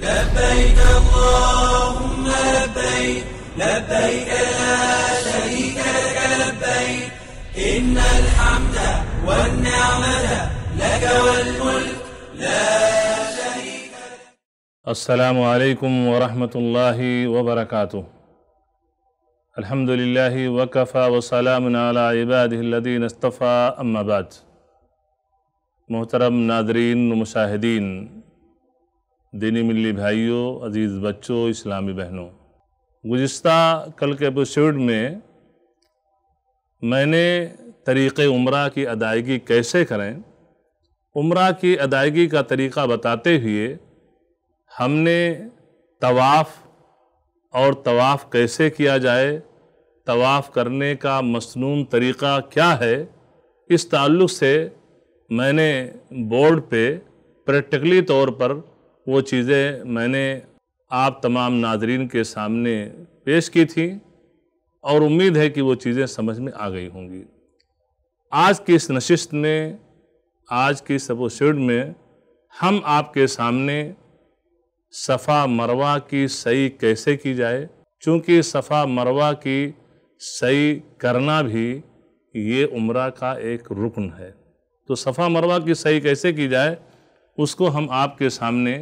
لبيك اللهم لبيك لبيك لا شريك لك لبيك إن الحمد والنعمة لك والملك لا شريك السلام عليكم ورحمة الله وبركاته الحمد لله وكفى وسلام على عباده الذين اصطفى أما بعد محترم ناظرين ومشاهدين दीनी मिली भाइयों अजीज़ बच्चों इस्लामी बहनों गुज्त कल के एपिसोड में मैंने तरीक़ उम्र की अदायगी कैसे करें उम्र की अदायगी का तरीक़ा बताते हुए हमने तवाफ़ और तवाफ़ कैसे किया जाए तवाफ़ करने का मसनू तरीक़ा क्या है इस ताल्लुक़ से मैंने बोर्ड पे प्रैक्टिकली तौर पर वो चीज़ें मैंने आप तमाम नाजरीन के सामने पेश की थी और उम्मीद है कि वो चीज़ें समझ में आ गई होंगी आज की इस नशिस्त में आज की सबोशीड में हम आपके सामने सफ़ा मरवा की सही कैसे की जाए चूँकि सफ़ा मरवा की सही करना भी ये उम्र का एक रुकन है तो सफ़ा मरवा की सही कैसे की जाए उसको हम आपके सामने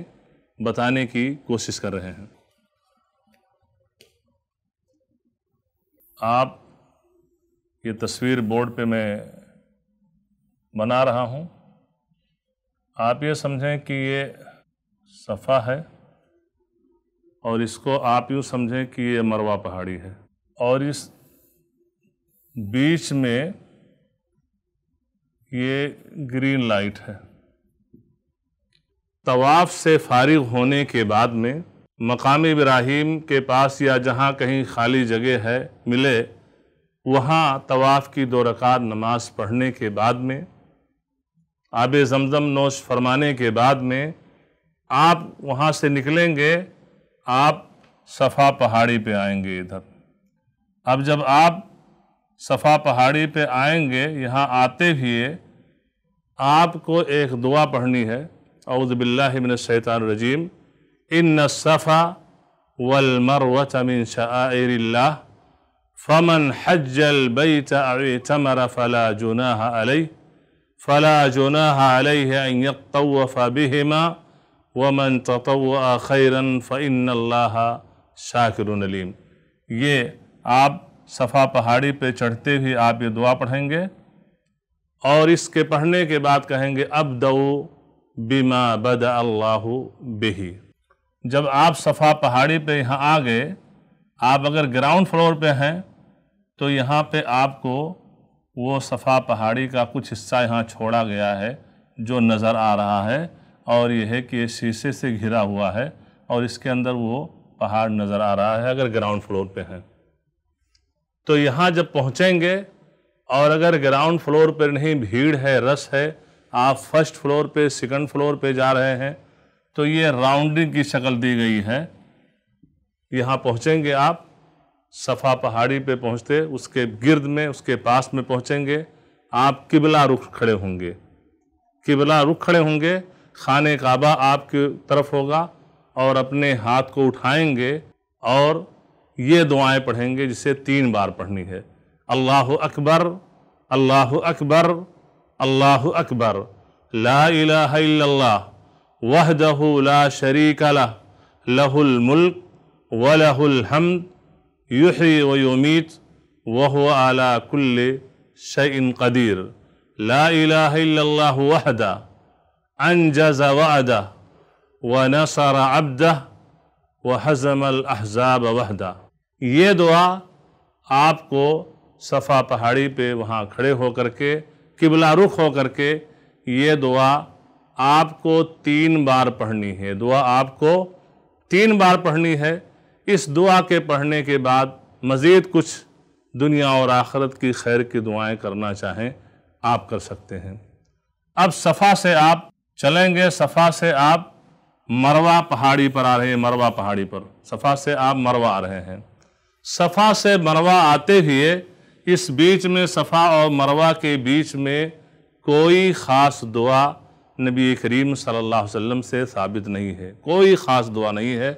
बताने की कोशिश कर रहे हैं आप ये तस्वीर बोर्ड पे मैं बना रहा हूँ आप ये समझें कि ये सफ़ा है और इसको आप यूँ समझें कि ये मरवा पहाड़ी है और इस बीच में ये ग्रीन लाइट है तवाफ़ से फारिग होने के बाद में मकाम इब्राहिम के पास या जहाँ कहीं खाली जगह है मिले वहाँ तवाफ़ की दो रकात नमाज पढ़ने के बाद में आब जमज़म नोश फरमाने के बाद में आप वहाँ से निकलेंगे आप सफ़ा पहाड़ी पे आएंगे इधर अब जब आप सफ़ा पहाड़ी पे आएंगे यहाँ आते हुए आपको एक दुआ पढ़नी है अउदबिल्लाशैतरजीम इन सफ़ा वलमरवतमिन शाला फ़मन हजल बैतमर फ़ला जुना अलई फ़ला जुना अलैतफ़ा बिहमा वमन तत्व खैरन फ़िन शाकिरलीम ये आप सफ़ा पहाड़ी पे चढ़ते हुए आप ये दुआ पढ़ेंगे और इसके पढ़ने के बाद कहेंगे अब दऊ बीमा बद अल्लाह बेही जब आप सफ़ा पहाड़ी पे यहाँ आ गए आप अगर ग्राउंड फ्लोर पे हैं तो यहाँ पे आपको वो सफ़ा पहाड़ी का कुछ हिस्सा यहाँ छोड़ा गया है जो नज़र आ रहा है और यह है कि ये शीशे से घिरा हुआ है और इसके अंदर वो पहाड़ नज़र आ रहा है अगर ग्राउंड फ्लोर पे हैं तो यहाँ जब पहुँचेंगे और अगर ग्राउंड फ्लोर पर नहीं भीड़ है रस है आप फर्स्ट फ्लोर पे सेकंड फ्लोर पे जा रहे हैं तो ये राउंडिंग की शक्ल दी गई है यहाँ पहुँचेंगे आप सफ़ा पहाड़ी पे पहुँचते उसके गिर्द में उसके पास में पहुँचेंगे आप किबला रुख खड़े होंगे किबला रुख खड़े होंगे खाने काबा आपकी तरफ होगा और अपने हाथ को उठाएंगे और ये दुआएं पढ़ेंगे जिसे तीन बार पढ़नी है अल्लाह अकबर अल्लाह अकबर अल्लाह अकबर ला इलाहा वहदहू ला शरीक लह लहुल मुल्क व लहुल हमद युही व युमीत वह आला कुल्ल शैन कदीर ला इलाहा वहदा अनजज वदा व नसर अब्दा व हज़मल अहज़ाब वहदा ये दुआ आपको सफ़ा पहाड़ी पे वहाँ खड़े होकर के किबला रुख होकर के ये दुआ आपको तीन बार पढ़नी है दुआ आपको तीन बार पढ़नी है इस दुआ के पढ़ने के बाद मज़ीद कुछ दुनिया और आखरत की खैर की दुआएं करना चाहें आप कर सकते हैं अब सफ़ा से आप चलेंगे सफ़ा से आप मरवा पहाड़ी पर आ रहे हैं मरवा पहाड़ी पर सफ़ा से आप मरवा आ रहे हैं सफ़ा से मरवा आते हुए इस बीच में सफ़ा और मरवा के बीच में कोई ख़ास दुआ नबी करीम सल्लल्लाहु अलैहि वसल्लम से साबित नहीं है कोई ख़ास दुआ नहीं है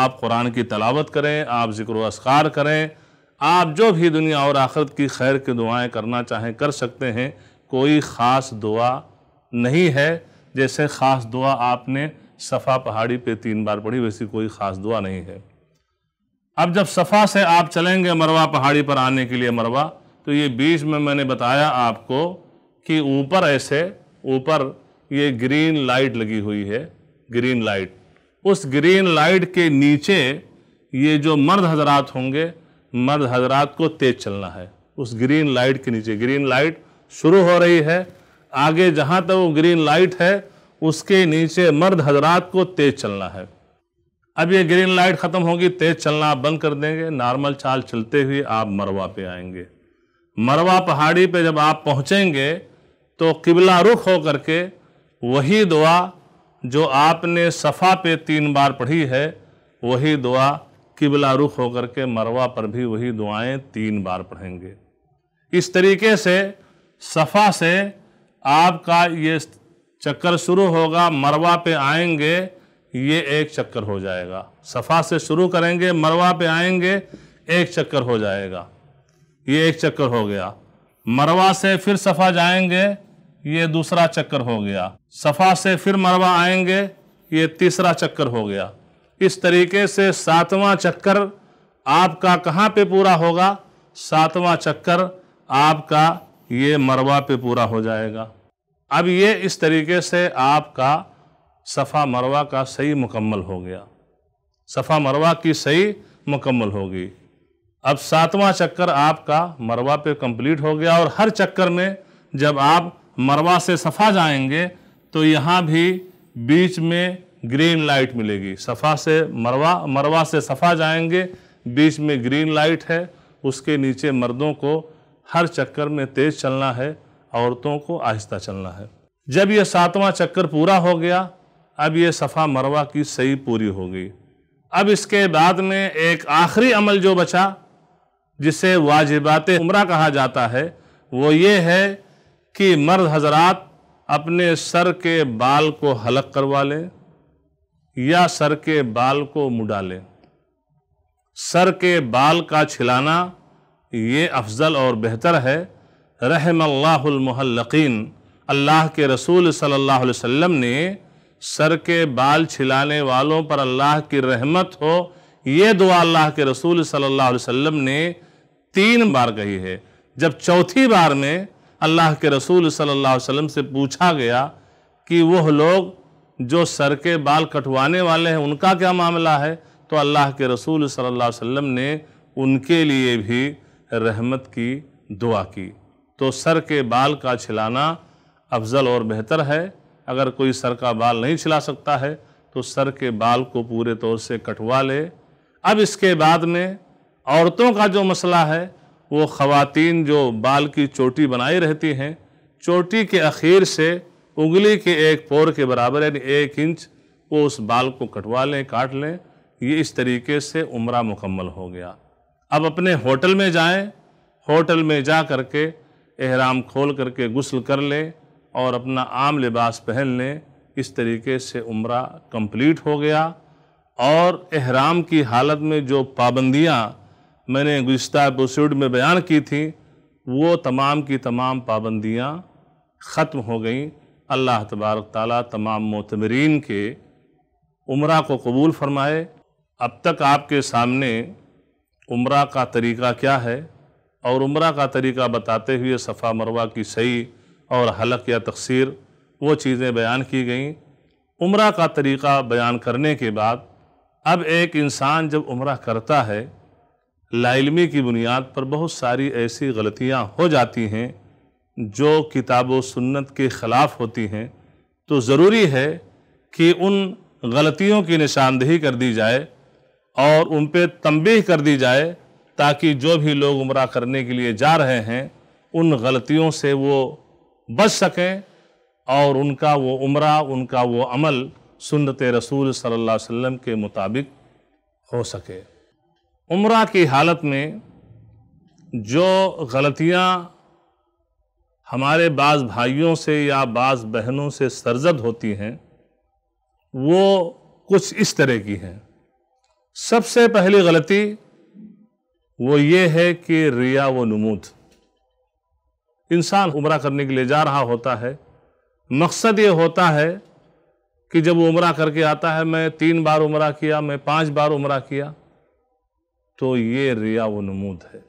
आप कुरान की तलावत करें आप ज़िक्र असकार करें आप जो भी दुनिया और आखरत की खैर की दुआएं करना चाहें कर सकते हैं कोई ख़ास दुआ नहीं है जैसे ख़ास दुआ आपने सफ़ा पहाड़ी पे तीन बार पढ़ी वैसी कोई ख़ास दुआ नहीं है अब जब सफ़ा से आप चलेंगे मरवा पहाड़ी पर आने के लिए मरवा तो ये बीच में मैंने बताया आपको कि ऊपर ऐसे ऊपर ये ग्रीन लाइट लगी हुई है ग्रीन लाइट उस ग्रीन लाइट के नीचे ये जो मर्द हजरात होंगे मर्द हजरात को तेज़ चलना है उस ग्रीन लाइट के नीचे ग्रीन लाइट शुरू हो रही है आगे जहाँ तक वो ग्रीन लाइट है उसके नीचे मर्द हजरात को तेज़ चलना है अब ये ग्रीन लाइट ख़त्म होगी तेज़ चलना आप बंद कर देंगे नॉर्मल चाल चलते हुए आप मरवा पे आएंगे मरवा पहाड़ी पे जब आप पहुँचेंगे तो किबला रुख हो करके वही दुआ जो आपने सफ़ा पे तीन बार पढ़ी है वही दुआ किबला रुख होकर के मरवा पर भी वही दुआएं तीन बार पढ़ेंगे इस तरीके से सफ़ा से आपका ये चक्कर शुरू होगा मरवा पे आएंगे ये एक चक्कर हो जाएगा सफ़ा से शुरू करेंगे मरवा पे आएंगे एक चक्कर हो जाएगा ये एक चक्कर हो गया मरवा से फिर सफ़ा जाएंगे ये दूसरा चक्कर हो गया सफ़ा से फिर मरवा आएंगे ये तीसरा चक्कर हो गया इस तरीके से सातवां चक्कर आपका कहाँ पे पूरा होगा सातवां चक्कर आपका ये मरवा पे पूरा हो जाएगा अब ये इस तरीके से आपका सफ़ा मरवा का सही मुकम्मल हो गया सफ़ा मरवा की सही मुकम्मल होगी अब सातवां चक्कर आपका मरवा पे कंप्लीट हो गया और हर चक्कर में जब आप मरवा से सफ़ा जाएंगे तो यहाँ भी बीच में ग्रीन लाइट मिलेगी सफ़ा से मरवा मरवा से सफ़ा जाएंगे बीच में ग्रीन लाइट है उसके नीचे मर्दों को हर चक्कर में तेज़ चलना है औरतों को आहिस्ता चलना है जब यह सातवां चक्कर पूरा हो गया अब ये सफ़ा मरवा की सही पूरी हो गई अब इसके बाद में एक आखिरी अमल जो बचा जिसे वाजिबात उम्र कहा जाता है वो ये है कि मर्द हजरात अपने सर के बाल को हलक करवा लें या सर के बाल को मुडा लें सर के बाल का छिलाना ये अफजल और बेहतर है रहमल्लाहमहल्लिन अल्लाह के रसूल सल्लल्लाहु अलैहि वसल्लम ने सर के बाल छिलाने वालों पर अल्लाह की रहमत हो ये दुआ अल्लाह के रसूल सल्लल्लाहु अलैहि वसल्लम ने तीन बार कही है जब चौथी बार में अल्लाह के रसूल सल्लल्लाहु अलैहि वसल्लम से पूछा गया कि वह लोग जो सर के बाल कटवाने वाले हैं उनका क्या मामला है तो अल्लाह के रसूल सल्लल्लाहु अलैहि वसल्लम ने उनके लिए भी रहमत की दुआ की तो सर के बाल का छिलाना अफजल और बेहतर है अगर कोई सर का बाल नहीं छिला सकता है तो सर के बाल को पूरे तौर से कटवा ले अब इसके बाद में औरतों का जो मसला है वो ख़वातीन जो बाल की चोटी बनाई रहती हैं चोटी के अखीर से उंगली के एक पोर के बराबर यानी एक इंच वो उस बाल को कटवा लें काट लें ये इस तरीके से उम्र मुकम्मल हो गया अब अपने होटल में जाएं होटल में जा कर के एहराम खोल करके गसल कर लें और अपना आम लिबास पहन लें इस तरीके से उम्र कंप्लीट हो गया और एहराम की हालत में जो पाबंदियाँ मैंने गुज्त एपिसोड में बयान की थी वो तमाम की तमाम पाबंदियाँ ख़त्म हो गई अल्लाह तबारक ताली तमाम मतमरीन के उम्र को कबूल फरमाए अब तक आपके सामने उम्र का तरीक़ा क्या है और उम्र का तरीक़ा बताते हुए सफ़ा मरवा की सही और हलक या तकसीर वो चीज़ें बयान की गई उम्र का तरीक़ा बयान करने के बाद अब एक इंसान जब उम्र करता है लाइलमी की बुनियाद पर बहुत सारी ऐसी गलतियाँ हो जाती हैं जो किताब व सुन्नत के ख़िलाफ़ होती हैं तो ज़रूरी है कि उन गलतियों की निशानदेही कर दी जाए और उन पर तमबीह कर दी जाए ताकि जो भी लोग उम्र करने के लिए जा रहे हैं उन गलतियों से वो बच सकें और उनका वो उम्र उनका वो अमल सुन्नत रसूल सल्लल्लाहु अलैहि वसल्लम के मुताबिक हो सके उम्र की हालत में जो गलतियाँ हमारे बाज़ भाइयों से या बाज़ बहनों से सरजद होती हैं वो कुछ इस तरह की हैं सबसे पहली गलती वो ये है कि रिया व नमूद इंसान उम्र करने के लिए जा रहा होता है मकसद ये होता है कि जब उम्र करके आता है मैं तीन बार उम्र किया मैं पांच बार उम्र किया तो ये रिया व नमूद है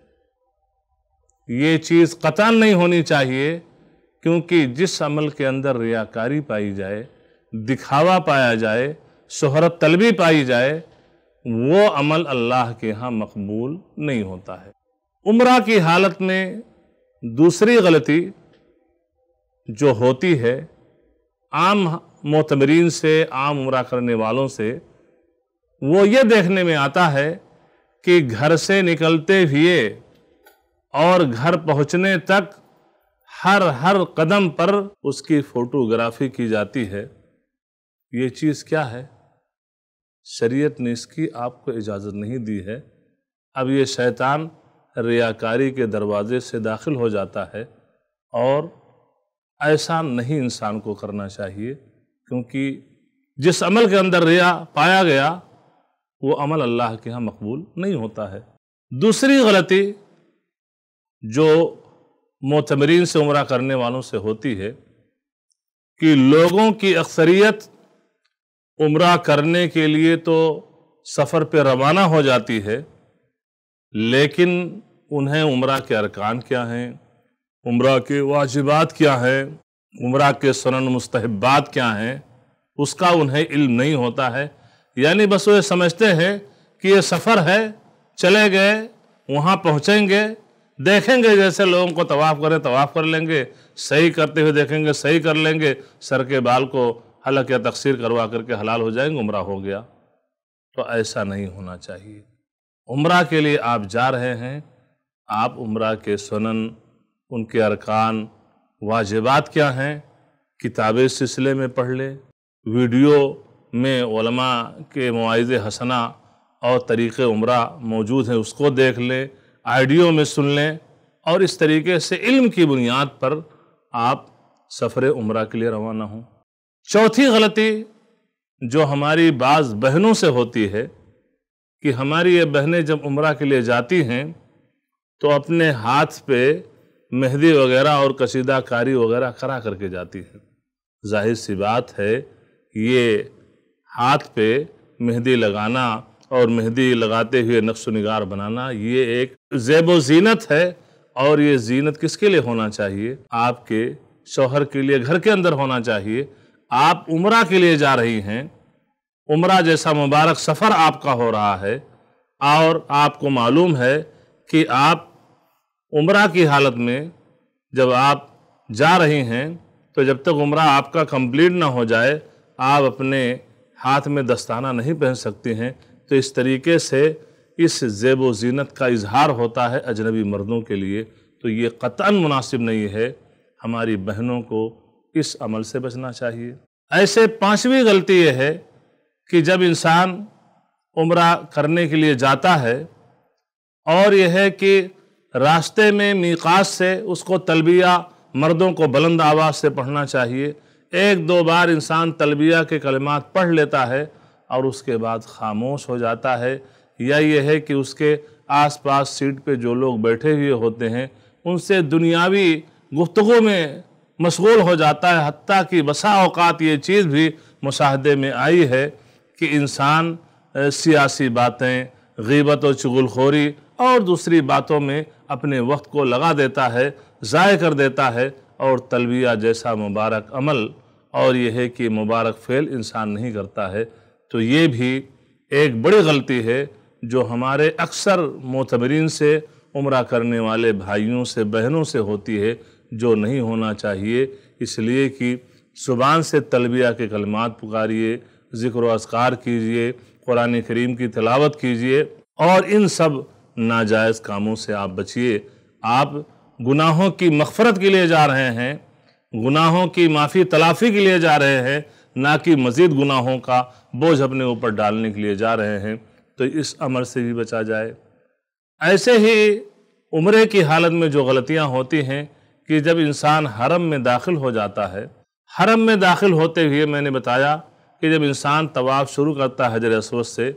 ये चीज़ कतान नहीं होनी चाहिए क्योंकि जिस अमल के अंदर रियाकारी पाई जाए दिखावा पाया जाए शहरत तलबी पाई जाए वो अमल अल्लाह के यहाँ मकबूल नहीं होता है उम्र की हालत में दूसरी गलती जो होती है आम मोतमरीन से आम उम्र करने वालों से वो ये देखने में आता है कि घर से निकलते हुए और घर पहुंचने तक हर हर कदम पर उसकी फ़ोटोग्राफी की जाती है ये चीज़ क्या है शरीयत ने इसकी आपको इजाज़त नहीं दी है अब ये शैतान रियाकारी के दरवाजे से दाखिल हो जाता है और ऐसा नहीं इंसान को करना चाहिए क्योंकि जिस अमल के अंदर रिया पाया गया वो अमल अल्लाह के यहाँ मकबूल नहीं होता है दूसरी गलती जो मोतमरीन से उम्र करने वालों से होती है कि लोगों की अक्सरियत उम्र करने के लिए तो सफ़र पे रवाना हो जाती है लेकिन उन्हें उम्र के अरकान क्या हैं उम्र के वाजिबात क्या है उम्र के सनन मुस्तहबात क्या हैं उसका उन्हें इल्म नहीं होता है यानी बस वे समझते हैं कि ये सफ़र है चले गए वहाँ पहुँचेंगे देखेंगे जैसे लोगों को तवाफ़ करें तवाफ़ कर लेंगे सही करते हुए देखेंगे सही कर लेंगे सर के बाल को हलक या तकसीर करवा करके हलाल हो जाएंगे उम्र हो गया तो ऐसा नहीं होना चाहिए उम्र के लिए आप जा रहे हैं आप उम्र के सनन उनके अरकान वाजिबात क्या हैं किताबें सिलसिले में पढ़ लें वीडियो में ओलमा के मुआजे हसना और तरीक़ उम्र मौजूद हैं उसको देख लें आइडियो में सुन लें और इस तरीके से इल्म की बुनियाद पर आप सफ़र उम्र के लिए रवाना हों चौथी गलती जो हमारी बाज़ बहनों से होती है कि हमारी ये बहनें जब उम्र के लिए जाती हैं तो अपने हाथ पे मेहंदी वगैरह और कशीदाकारी वगैरह करा करके जाती हैं जाहिर सी बात है ये हाथ पे मेहंदी लगाना और मेहंदी लगाते हुए नक्श नगार बनाना ये एक जेब जीनत है और ये जीनत किसके लिए होना चाहिए आपके शोहर के लिए घर के अंदर होना चाहिए आप उम्र के लिए जा रही हैं उम्र जैसा मुबारक सफ़र आपका हो रहा है और आपको मालूम है कि आप उम्र की हालत में जब आप जा रहे हैं तो जब तक उम्र आपका कंप्लीट ना हो जाए आप अपने हाथ में दस्ताना नहीं पहन सकते हैं तो इस तरीके से इस जेब जीनत का इजहार होता है अजनबी मर्दों के लिए तो ये कतान मुनासिब नहीं है हमारी बहनों को इस अमल से बचना चाहिए ऐसे पांचवी गलती यह है कि जब इंसान उम्र करने के लिए जाता है और यह है कि रास्ते में मीकात से उसको तलबिया मर्दों को बुलंद आवाज़ से पढ़ना चाहिए एक दो बार इंसान तलबिया के कलमात पढ़ लेता है और उसके बाद खामोश हो जाता है या यह है कि उसके आसपास सीट पे जो लोग बैठे हुए होते हैं उनसे दुनियावी गुफ्तु में मशगूल हो जाता है हती कि बसा अवकात ये चीज़ भी मुशाहदे में आई है कि इंसान सियासी बातें गीबत और चुगलखोरी और दूसरी बातों में अपने वक्त को लगा देता है ज़ाय कर देता है और तलबिया जैसा मुबारक अमल और यह है कि मुबारक फ़ेल इंसान नहीं करता है तो ये भी एक बड़ी गलती है जो हमारे अक्सर मोतबरीन से उम्र करने वाले भाइयों से बहनों से होती है जो नहीं होना चाहिए इसलिए कि ज़ुबान से तलबिया के कलमात पुकारिए ज़िक्र असकार कीजिए कुरान करीम की तलावत कीजिए और इन सब नाजायज़ कामों से आप बचिए आप गुनाहों की मफफ़रत के लिए जा रहे हैं गुनाहों की माफ़ी तलाफ़ी के लिए जा रहे हैं ना कि मज़ीद गुनाहों का बोझ अपने ऊपर डालने के लिए जा रहे हैं तो इस अमर से भी बचा जाए ऐसे ही उम्र की हालत में जो गलतियाँ होती हैं कि जब इंसान हरम में दाखिल हो जाता है हरम में दाखिल होते हुए मैंने बताया कि जब इंसान तवाफ़ शुरू करता है हजर असवद से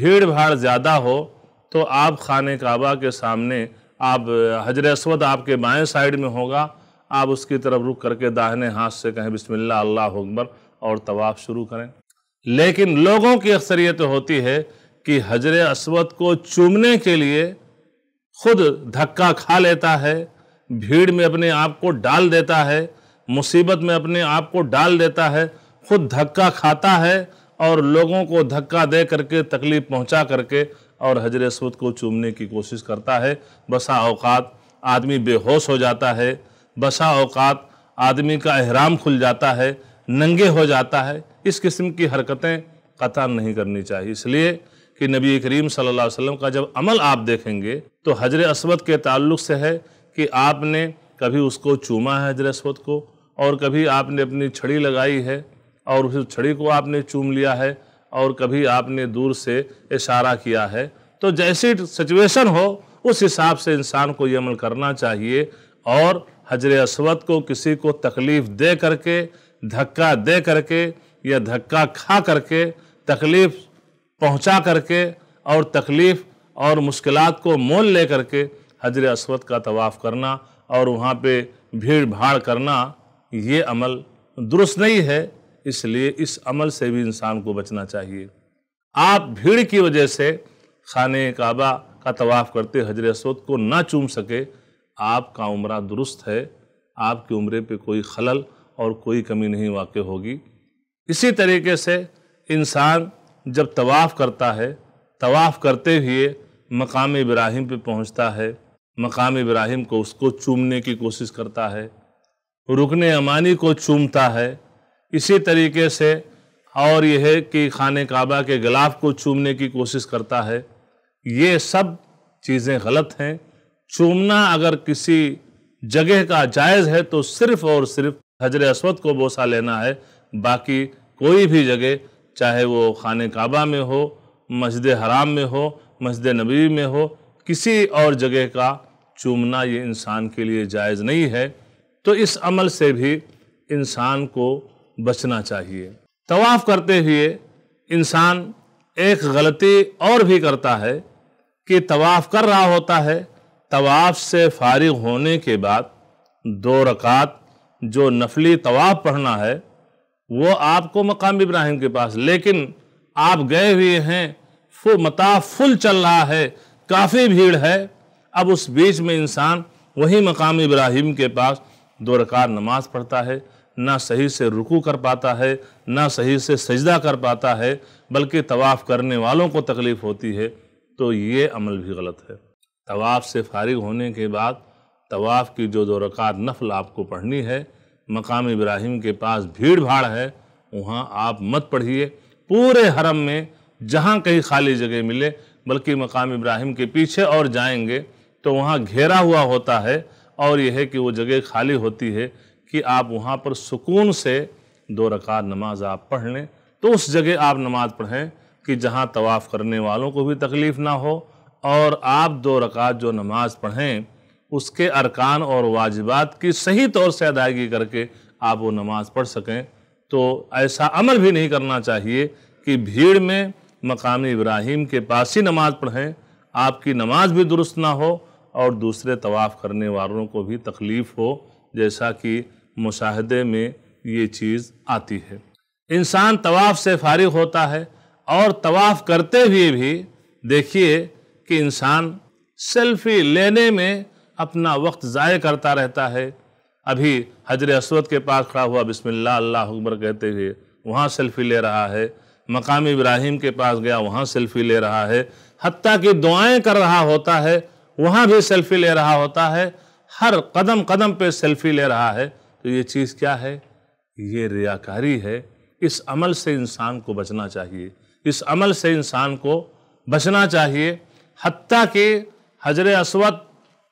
भीड़ भाड़ ज़्यादा हो तो आप खान काबा के सामने आप हजर असवद आपके बाएं साइड में होगा आप उसकी तरफ रुक करके दाहिने हाथ से कहें बिस्मिल्लाह अल्लाह अकबर और तवाफ़ शुरू करें लेकिन लोगों की अक्सरियत होती है कि हजर असवद को चूमने के लिए खुद धक्का खा लेता है भीड़ में अपने आप को डाल देता है मुसीबत में अपने आप को डाल देता है खुद धक्का खाता है और लोगों को धक्का दे करके तकलीफ़ पहुंचा करके और हजर असवद को चूमने की कोशिश करता है बसा अवकात आदमी बेहोश हो जाता है बसा अवकात आदमी का अहराम खुल जाता है नंगे हो जाता है इस किस्म की हरकतें कतार नहीं करनी चाहिए इसलिए कि नबी करीम सल्लल्लाहु अलैहि वसल्लम का जब अमल आप देखेंगे तो हजर असवद के ताल्लुक से है कि आपने कभी उसको चूमा है हजर असवद को और कभी आपने अपनी छड़ी लगाई है और उस छड़ी को आपने चूम लिया है और कभी आपने दूर से इशारा किया है तो जैसी सिचुएशन हो उस हिसाब से इंसान को ये अमल करना चाहिए और हजर असवद को किसी को तकलीफ़ दे करके धक्का दे करके या धक्का खा करके तकलीफ़ पहुंचा करके और तकलीफ़ और मुश्किल को मोल ले करके हजर असवद का तवाफ़ करना और वहाँ पे भीड़ भाड़ करना ये अमल दुरुस्त नहीं है इसलिए इस अमल से भी इंसान को बचना चाहिए आप भीड़ की वजह से खाने काबा का तवाफ़ करते हजर असोद को ना चूम सके आपका उम्र दुरुस्त है आपकी उम्र पे कोई खलल और कोई कमी नहीं वाक़ होगी इसी तरीके से इंसान जब तवाफ़ करता है तवाफ़ करते हुए मकाम इब्राहिम पे पहुंचता है मकाम इब्राहिम को उसको चूमने की कोशिश करता है रुकने अमानी को चूमता है इसी तरीके से और यह है कि खान काबा के गलाफ को चूमने की कोशिश करता है ये सब चीज़ें गलत हैं चूमना अगर किसी जगह का जायज़ है तो सिर्फ़ और सिर्फ हजर असवद को बोसा लेना है बाकी कोई भी जगह चाहे वो खान काबा में हो मस्जिद हराम में हो मस्जिद नबी में हो किसी और जगह का चूमना ये इंसान के लिए जायज़ नहीं है तो इस अमल से भी इंसान को बचना चाहिए तवाफ करते हुए इंसान एक गलती और भी करता है कि तवाफ़ कर रहा होता है तवाफ़ से फारिग होने के बाद दो रकात जो नफली तवाफ़ पढ़ना है वो आपको मकाम इब्राहिम के पास लेकिन आप गए हुए हैं फु मता फुल चल रहा है काफ़ी भीड़ है अब उस बीच में इंसान वही मकाम इब्राहिम के पास दो रकात नमाज़ पढ़ता है ना सही से रुकू कर पाता है ना सही से सजदा कर पाता है बल्कि तवाफ़ करने वालों को तकलीफ़ होती है तो ये अमल भी गलत है तवाफ़ से फारिग होने के बाद तवाफ़ की जो दो रकात नफल आपको पढ़नी है मकाम इब्राहिम के पास भीड़ भाड़ है वहाँ आप मत पढ़िए पूरे हरम में जहाँ कहीं खाली जगह मिले बल्कि मकाम इब्राहिम के पीछे और जाएंगे तो वहाँ घेरा हुआ होता है और यह है कि वो जगह खाली होती है कि आप वहाँ पर सुकून से दो रकात नमाज आप पढ़ लें तो उस जगह आप नमाज पढ़ें कि जहाँ तवाफ़ करने वालों को भी तकलीफ़ ना हो और आप दो रकात जो नमाज पढ़ें उसके अरकान और वाजिबात की सही तौर से अदायगी करके आप वो नमाज पढ़ सकें तो ऐसा अमल भी नहीं करना चाहिए कि भीड़ में मकामी इब्राहिम के पास ही नमाज पढ़ें आपकी नमाज भी दुरुस्त ना हो और दूसरे तवाफ़ करने वालों को भी तकलीफ़ हो जैसा कि मुशाहदे में ये चीज़ आती है इंसान तवाफ़ से फारिग होता है और तवाफ़ करते हुए भी देखिए कि इंसान सेल्फ़ी लेने में अपना वक्त ज़ाय करता रहता है अभी हजर असवद के पास खड़ा हुआ बिस्मिल्लाह अल्लाह अकबर कहते हुए वहाँ सेल्फ़ी ले रहा है मकाम इब्राहिम के पास गया वहाँ सेल्फ़ी ले रहा है हती कि दुआएं कर रहा होता है वहाँ भी सेल्फ़ी ले रहा होता है हर कदम कदम पे सेल्फी ले रहा है तो ये चीज़ क्या है ये रियाकारी है इस अमल से इंसान को बचना चाहिए इस अमल से इंसान को बचना चाहिए हती कि हजर असवद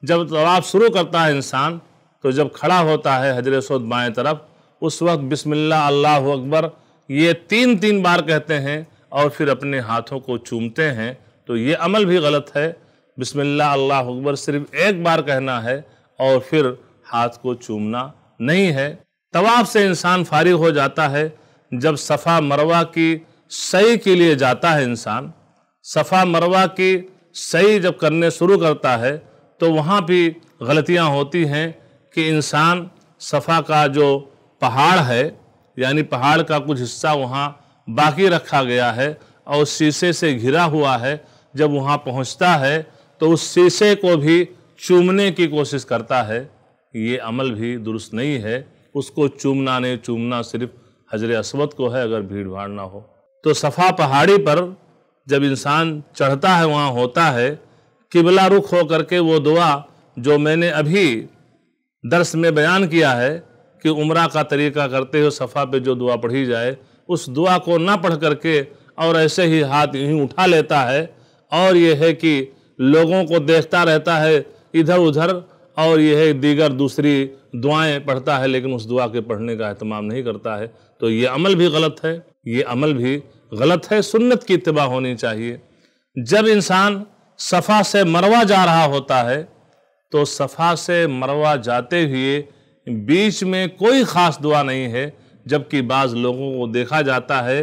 जब तवाब शुरू करता है इंसान तो जब खड़ा होता है हजर असवद बाएँ तरफ उस वक्त बिस्मिल्लाह अल्लाह अकबर ये तीन तीन बार कहते हैं और फिर अपने हाथों को चूमते हैं तो ये अमल भी गलत है बिसमिल्ला अल्लाह अकबर सिर्फ एक बार कहना है और फिर हाथ को चूमना नहीं है तवाफ से इंसान फारिग हो जाता है जब सफ़ा मरवा की सही के लिए जाता है इंसान सफ़ा मरवा की सही जब करने शुरू करता है तो वहाँ भी गलतियाँ होती हैं कि इंसान सफ़ा का जो पहाड़ है यानी पहाड़ का कुछ हिस्सा वहाँ बाकी रखा गया है और शीशे से घिरा हुआ है जब वहाँ पहुँचता है तो उस शीशे को भी चूमने की कोशिश करता है ये अमल भी दुरुस्त नहीं है उसको चूमना नहीं चूमना सिर्फ हजर असवद को है अगर भीड़ भाड़ ना हो तो सफ़ा पहाड़ी पर जब इंसान चढ़ता है वहाँ होता है किबला रुख हो करके वो दुआ जो मैंने अभी दर्स में बयान किया है कि उम्र का तरीका करते हुए सफ़ा पे जो दुआ पढ़ी जाए उस दुआ को ना पढ़ करके और ऐसे ही हाथ यहीं उठा लेता है और ये है कि लोगों को देखता रहता है इधर उधर और यह दीगर दूसरी दुआएं पढ़ता है लेकिन उस दुआ के पढ़ने का अहतमाम नहीं करता है तो ये अमल भी गलत है ये अमल भी गलत है सुन्नत की इतबा होनी चाहिए जब इंसान सफ़ा से मरवा जा रहा होता है तो सफ़ा से मरवा जाते हुए बीच में कोई ख़ास दुआ नहीं है जबकि बाज़ लोगों को देखा जाता है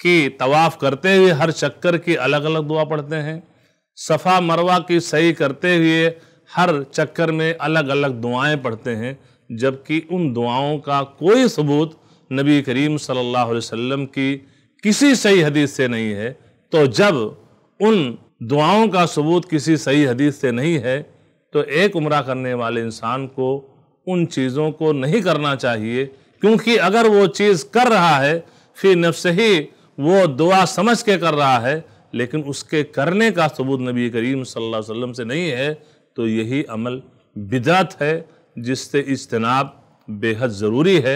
कि तवाफ़ करते हुए हर चक्कर की अलग अलग दुआ पढ़ते हैं सफ़ा मरवा की सही करते हुए हर चक्कर में अलग अलग दुआएं पढ़ते हैं जबकि उन दुआओं का कोई सबूत नबी करीम सल्लल्लाहु अलैहि वसल्लम की किसी सही हदीस से नहीं है तो जब उन दुआओं का सबूत किसी सही हदीस से नहीं है तो एक उम्र करने वाले इंसान को उन चीज़ों को नहीं करना चाहिए क्योंकि अगर वो चीज़ कर रहा है फिर नफ्स ही वो दुआ समझ के कर रहा है लेकिन उसके करने का सबूत नबी करीम सल्लल्लाहु अलैहि वसल्लम से नहीं है तो यही अमल बिदात है जिससे इजतनाब बेहद ज़रूरी है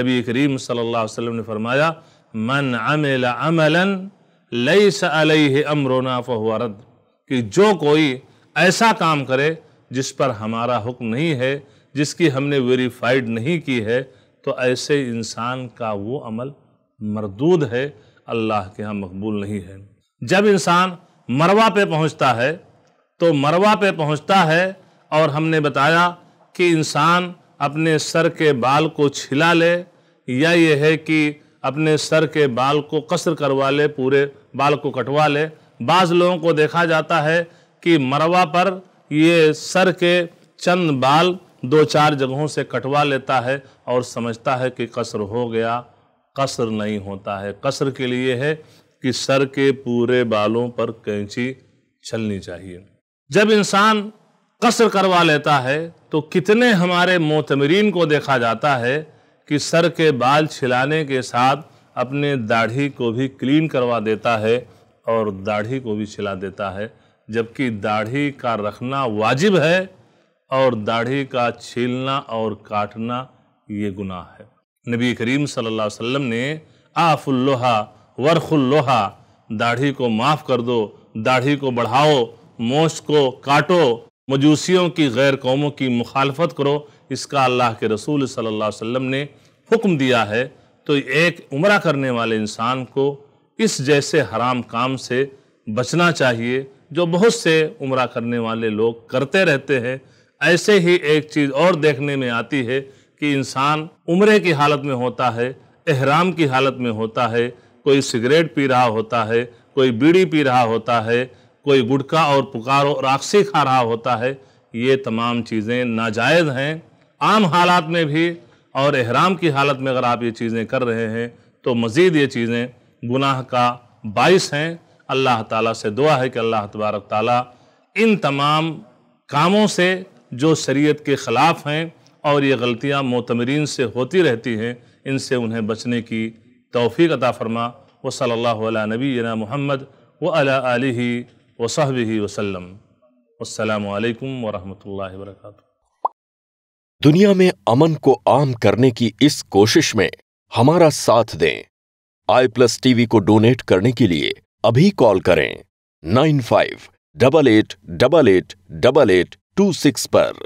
नबी करीम सल्लल्लाहु अलैहि वसल्लम ने फरमाया मन अमल अमलन लई सलह अमरोना फ़ुआरद कि जो कोई ऐसा काम करे जिस पर हमारा हुक्म नहीं है जिसकी हमने वेरीफाइड नहीं की है तो ऐसे इंसान का वो अमल मरदूद है अल्लाह के यहाँ मकबूल नहीं है जब इंसान मरवा पे पहुँचता है तो मरवा पे पहुंचता है और हमने बताया कि इंसान अपने सर के बाल को छिला ले या ये है कि अपने सर के बाल को कसर करवा ले पूरे बाल को कटवा ले बाज़ लोगों को देखा जाता है कि मरवा पर ये सर के चंद बाल दो चार जगहों से कटवा लेता है और समझता है कि कसर हो गया कसर नहीं होता है कसर के लिए है कि सर के पूरे बालों पर कैंची चलनी चाहिए जब इंसान कसर करवा लेता है तो कितने हमारे मोतमरीन को देखा जाता है कि सर के बाल छिलाने के साथ अपने दाढ़ी को भी क्लीन करवा देता है और दाढ़ी को भी छिला देता है जबकि दाढ़ी का रखना वाजिब है और दाढ़ी का छीलना और काटना ये गुनाह है नबी करीम सल्लल्लाहु अलैहि वसल्लम ने आफुल्लोहा वरखुल्लोहा दाढ़ी को माफ़ कर दो दाढ़ी को बढ़ाओ मोश को काटो मजूसियों की गैर कौमों की मुखालफत करो इसका अल्लाह के रसूल सल्लल्लाहु अलैहि वसल्लम ने हुक्म दिया है तो एक उम्र करने वाले इंसान को इस जैसे हराम काम से बचना चाहिए जो बहुत से उम्र करने वाले लोग करते रहते हैं ऐसे ही एक चीज़ और देखने में आती है कि इंसान उम्र की हालत में होता है एहराम की हालत में होता है कोई सिगरेट पी रहा होता है कोई बीड़ी पी रहा होता है कोई गुटखा और पुकार और खा रहा होता है ये तमाम चीज़ें नाजायज़ हैं आम हालात में भी और एहराम की हालत में अगर आप ये चीज़ें कर रहे हैं तो मज़ीद ये चीज़ें गुनाह का बाइस हैं अल्लाह ताला से दुआ है कि अल्लाह तबारक ताला इन तमाम कामों से जो शरीयत के ख़िलाफ़ हैं और ये गलतियाँ मोतमरीन से होती रहती हैं इनसे उन्हें बचने की तोफ़ी अता फ़रमा व सल्ला नबीना मोहम्मद व अला वसहब वसलम असलकम वरहमल वर्क दुनिया में अमन को आम करने की इस कोशिश में हमारा साथ दें आई प्लस टीवी को डोनेट करने के लिए अभी कॉल करें nine five double eight double eight double eight two six पर